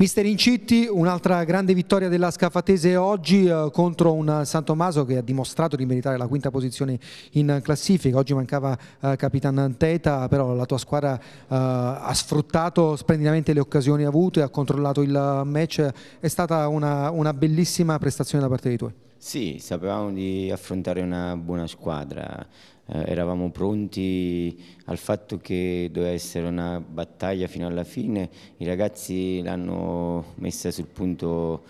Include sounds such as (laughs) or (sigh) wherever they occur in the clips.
Mister Incitti, un'altra grande vittoria della Scafatese oggi eh, contro un San Tommaso che ha dimostrato di meritare la quinta posizione in classifica. Oggi mancava eh, Capitan Teta, però la tua squadra eh, ha sfruttato splendidamente le occasioni avute, ha controllato il eh, match. È stata una, una bellissima prestazione da parte dei tuoi. Sì, sapevamo di affrontare una buona squadra, eh, eravamo pronti al fatto che doveva essere una battaglia fino alla fine, i ragazzi l'hanno messa sul punto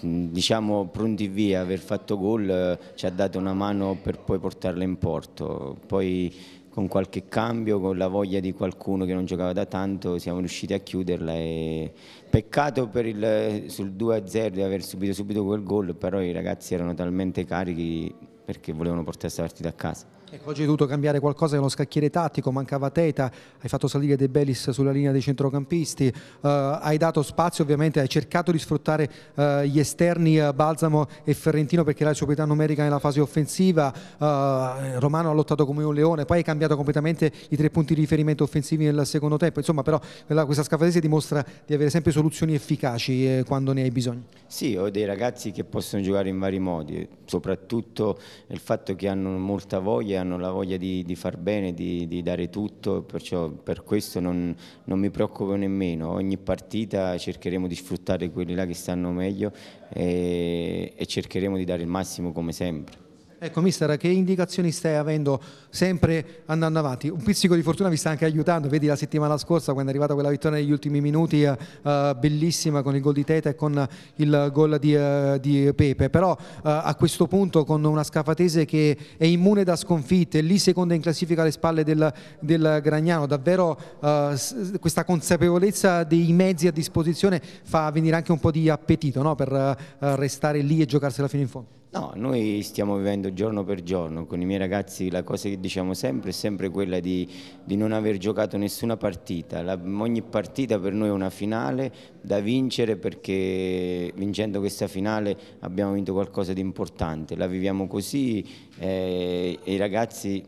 diciamo pronti via, aver fatto gol eh, ci ha dato una mano per poi portarla in porto, poi con qualche cambio, con la voglia di qualcuno che non giocava da tanto, siamo riusciti a chiuderla. E... Peccato per il, sul 2-0 di aver subito subito quel gol, però i ragazzi erano talmente carichi perché volevano portare questa partita a casa. Ecco, oggi hai dovuto cambiare qualcosa nello scacchiere tattico, mancava Teta, hai fatto salire De Bellis sulla linea dei centrocampisti, uh, hai dato spazio ovviamente, hai cercato di sfruttare uh, gli esterni uh, Balsamo e Ferrentino perché era la superiorità numerica nella fase offensiva, Romano ha lottato come un leone, poi hai cambiato completamente i tre punti di riferimento offensivi nel secondo tempo, insomma però quella, questa scafatese dimostra di avere sempre soluzioni efficaci eh, quando ne hai bisogno. Sì, ho dei ragazzi che possono giocare in vari modi, soprattutto il fatto che hanno molta voglia hanno la voglia di, di far bene, di, di, dare tutto, perciò per questo non, non, mi preoccupo nemmeno. Ogni partita cercheremo di sfruttare quelli là che stanno meglio e, e cercheremo di dare il massimo come sempre. Ecco, mister, che indicazioni stai avendo sempre andando avanti? Un pizzico di fortuna vi sta anche aiutando, vedi la settimana scorsa quando è arrivata quella vittoria negli ultimi minuti, eh, eh bellissima con il gol di Teta e con il gol di, eh, di Pepe, però eh, a questo punto con una scafatese che è immune da sconfitte, lì seconda in classifica alle spalle del, del Gragnano, davvero eh, questa consapevolezza dei mezzi a disposizione fa venire anche un po' di appetito no? per eh, restare lì e giocarsela fino in fondo. No, noi stiamo vivendo giorno per giorno, con i miei ragazzi la cosa che diciamo sempre è sempre quella di, di non aver giocato nessuna partita, la, ogni partita per noi è una finale da vincere perché vincendo questa finale abbiamo vinto qualcosa di importante, la viviamo così eh, e i ragazzi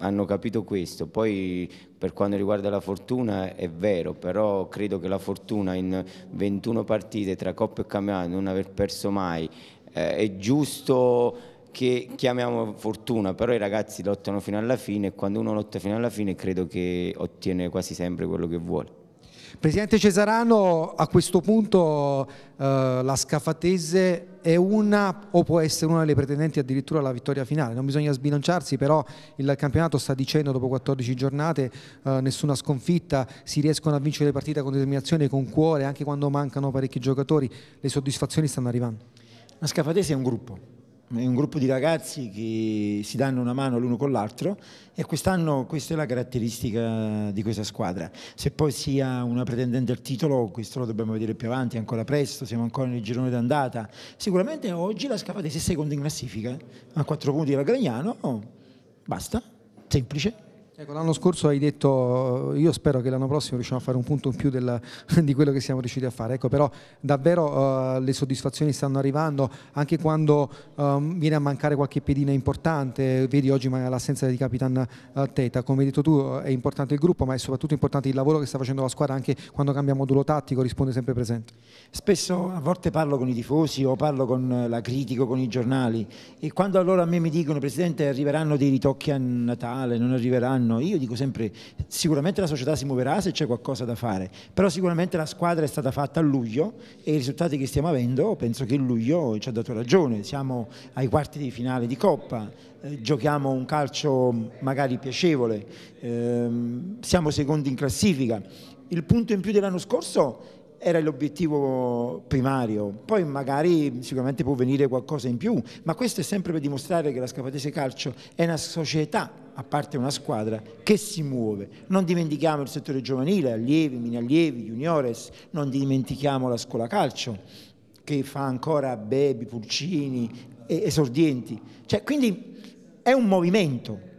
hanno capito questo, poi per quanto riguarda la fortuna è vero, però credo che la fortuna in 21 partite tra Coppa e Campionato, non aver perso mai eh, è giusto che chiamiamo fortuna, però i ragazzi lottano fino alla fine e quando uno lotta fino alla fine credo che ottiene quasi sempre quello che vuole. Presidente Cesarano, a questo punto eh, la Scafatese è una o può essere una delle pretendenti addirittura alla vittoria finale, non bisogna sbilanciarsi però il campionato sta dicendo dopo 14 giornate eh, nessuna sconfitta, si riescono a vincere le partite con determinazione, con cuore anche quando mancano parecchi giocatori, le soddisfazioni stanno arrivando. La Scafatese è un gruppo, è un gruppo di ragazzi che si danno una mano l'uno con l'altro e quest'anno questa è la caratteristica di questa squadra. Se poi sia una pretendente al titolo, questo lo dobbiamo vedere più avanti, ancora presto, siamo ancora nel girone d'andata. Sicuramente oggi la Scafatese è seconda in classifica, a quattro punti dalla Gragnano, oh, basta, semplice. Ecco, l'anno scorso hai detto, eh, io spero che l'anno prossimo riusciamo a fare un punto in più del, (laughs) di quello che siamo riusciti a fare, ecco, però davvero uh, le soddisfazioni stanno arrivando anche quando um, viene a mancare qualche pedina importante, vedi oggi l'assenza di Capitan uh, Teta, come hai detto tu è importante il gruppo ma è soprattutto importante il lavoro che sta facendo la squadra anche quando cambia modulo tattico, risponde sempre presente. Spesso a volte parlo con i tifosi o parlo con la critico, con i giornali e quando allora a me mi dicono Presidente arriveranno dei ritocchi a Natale, non arriveranno faranno. Io dico sempre, sicuramente la società si muoverà se c'è qualcosa da fare, però sicuramente la squadra è stata fatta a luglio e i risultati che stiamo avendo, penso che luglio ci ha dato ragione, siamo ai quarti di finale di Coppa, eh, giochiamo un calcio magari piacevole, ehm, siamo secondi in classifica. Il punto in più dell'anno scorso era l'obiettivo primario, poi magari sicuramente può venire qualcosa in più, ma questo è sempre per dimostrare che la Scapatese Calcio è una società a parte una squadra che si muove. Non dimentichiamo il settore giovanile, allievi, mini allievi, juniores, non dimentichiamo la scuola calcio che fa ancora bebi, pulcini, esordienti. Cioè, quindi è un movimento.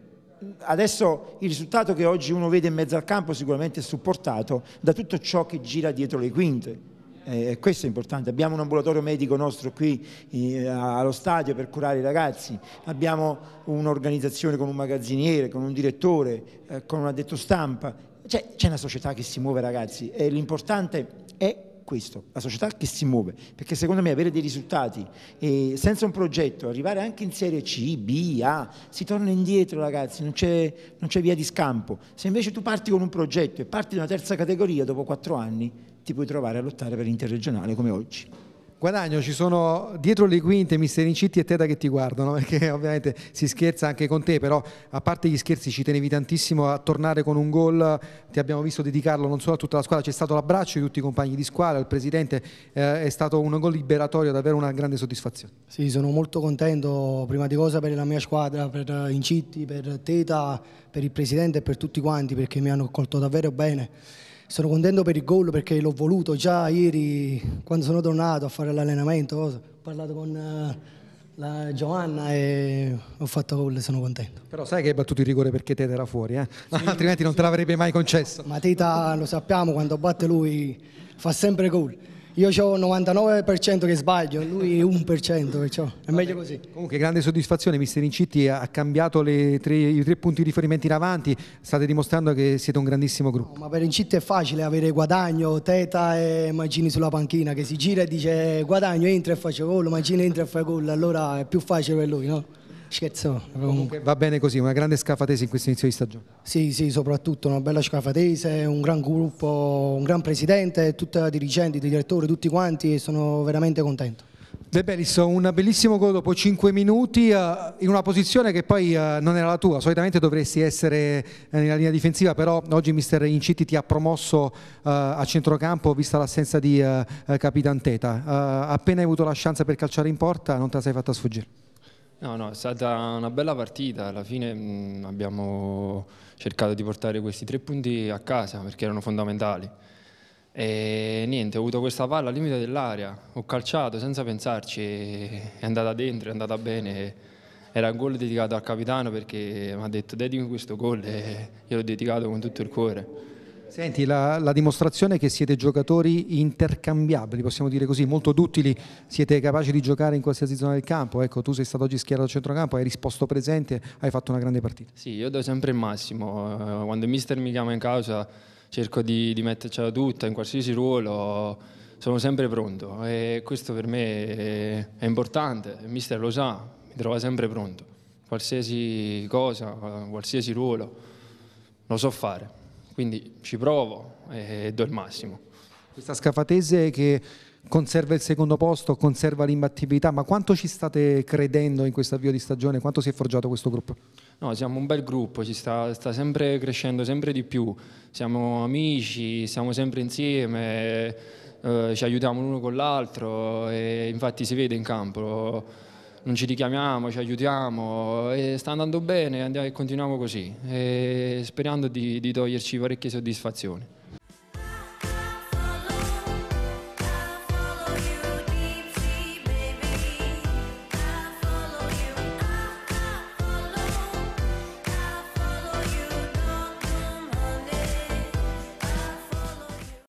Adesso il risultato che oggi uno vede in mezzo al campo sicuramente è supportato da tutto ciò che gira dietro le quinte eh, questo è importante, abbiamo un ambulatorio medico nostro qui eh, allo stadio per curare i ragazzi, abbiamo un'organizzazione con un magazziniere, con un direttore, eh, con un addetto stampa, c'è una società che si muove ragazzi e l'importante è questo, la società che si muove, perché secondo me avere dei risultati e senza un progetto, arrivare anche in Serie C, B, A, si torna indietro ragazzi, non c'è, non c'è via di scampo. Se invece tu parti con un progetto e parti da una terza categoria, dopo quattro anni ti puoi trovare a lottare per l'interregionale come oggi. Guadagno, ci sono dietro le quinte Mister Incitti e Teta che ti guardano, (laughs) perché ovviamente si scherza anche con te, però a parte gli scherzi ci tenevi tantissimo a tornare con un gol, ti abbiamo visto dedicarlo non solo a tutta la squadra, c'è stato l'abbraccio di tutti i compagni di squadra, al Presidente, eh, è stato un gol liberatorio, davvero una grande soddisfazione. Sì, sono molto contento prima di cosa per la mia squadra, per Incitti, per Teta, per il Presidente e per tutti quanti perché mi hanno accolto davvero bene sono contento per il gol perché l'ho voluto già ieri quando sono tornato a fare l'allenamento, ho parlato con eh, la Giovanna e ho fatto gol e sono contento. Però sai che hai battuto il rigore perché Teta era fuori, eh? sì, (laughs) altrimenti non te l'avrebbe mai concesso. Ma Teta lo sappiamo, quando batte lui fa sempre gol. Io ho il 99% che sbaglio, lui è 1%, perciò è meglio così. Comunque grande soddisfazione, mister Incitti ha cambiato tre, i tre punti di riferimento in avanti, state dimostrando che siete un grandissimo gruppo. No, ma per Incitti è facile avere guadagno, Teta e Magini sulla panchina, che si gira e dice guadagno, entra e faccio gol, Magini entra e fa gol, allora è più facile per lui, no? Scherzo. Comunque va bene così, una grande scafatese in questo inizio di stagione. Sì, sì, soprattutto una bella scafatese, un gran gruppo, un gran presidente, tutta la dirigente, direttore, tutti quanti e sono veramente contento. De Bellis, un bellissimo gol dopo 5 minuti eh, in una posizione che poi eh, non era la tua, solitamente dovresti essere eh, nella linea difensiva, però oggi mister Incitti ti ha promosso a centrocampo vista l'assenza di Capitan Teta. appena hai avuto la chance per calciare in porta non te la sei fatta sfuggire. No, no, è stata una bella partita, alla fine mh, mm, abbiamo cercato di portare questi tre punti a casa perché erano fondamentali. E niente, ho avuto questa palla al limite dell'area, ho calciato senza pensarci, è andata dentro, è andata bene. Era un gol dedicato al capitano perché mi ha detto dedimi questo gol e io l'ho dedicato con tutto il cuore. Senti, la, la, dimostrazione è che siete giocatori intercambiabili, possiamo dire così, molto duttili, siete capaci di giocare in qualsiasi zona del campo. Ecco, tu sei stato oggi schierato al centrocampo, hai risposto presente, hai fatto una grande partita. Sì, io do sempre il massimo. Eh, quando il mister mi chiama in causa cerco di, di mettercela tutta, in qualsiasi ruolo, sono sempre pronto. E questo per me è, è importante, il mister lo sa, mi trova sempre pronto. Qualsiasi cosa, qualsiasi ruolo, lo so fare quindi ci provo e do il massimo. Questa scafatese che conserva il secondo posto, conserva l'imbattibilità, ma quanto ci state credendo in questo avvio di stagione? Quanto si è forgiato questo gruppo? No, siamo un bel gruppo, ci sta, sta sempre crescendo sempre di più, siamo amici, siamo sempre insieme, eh, ci aiutiamo l'uno con l'altro e infatti si vede in campo non ci richiamiamo, ci aiutiamo, e sta andando bene, andiamo, continuiamo così, e sperando di, di toglierci parecchie soddisfazioni.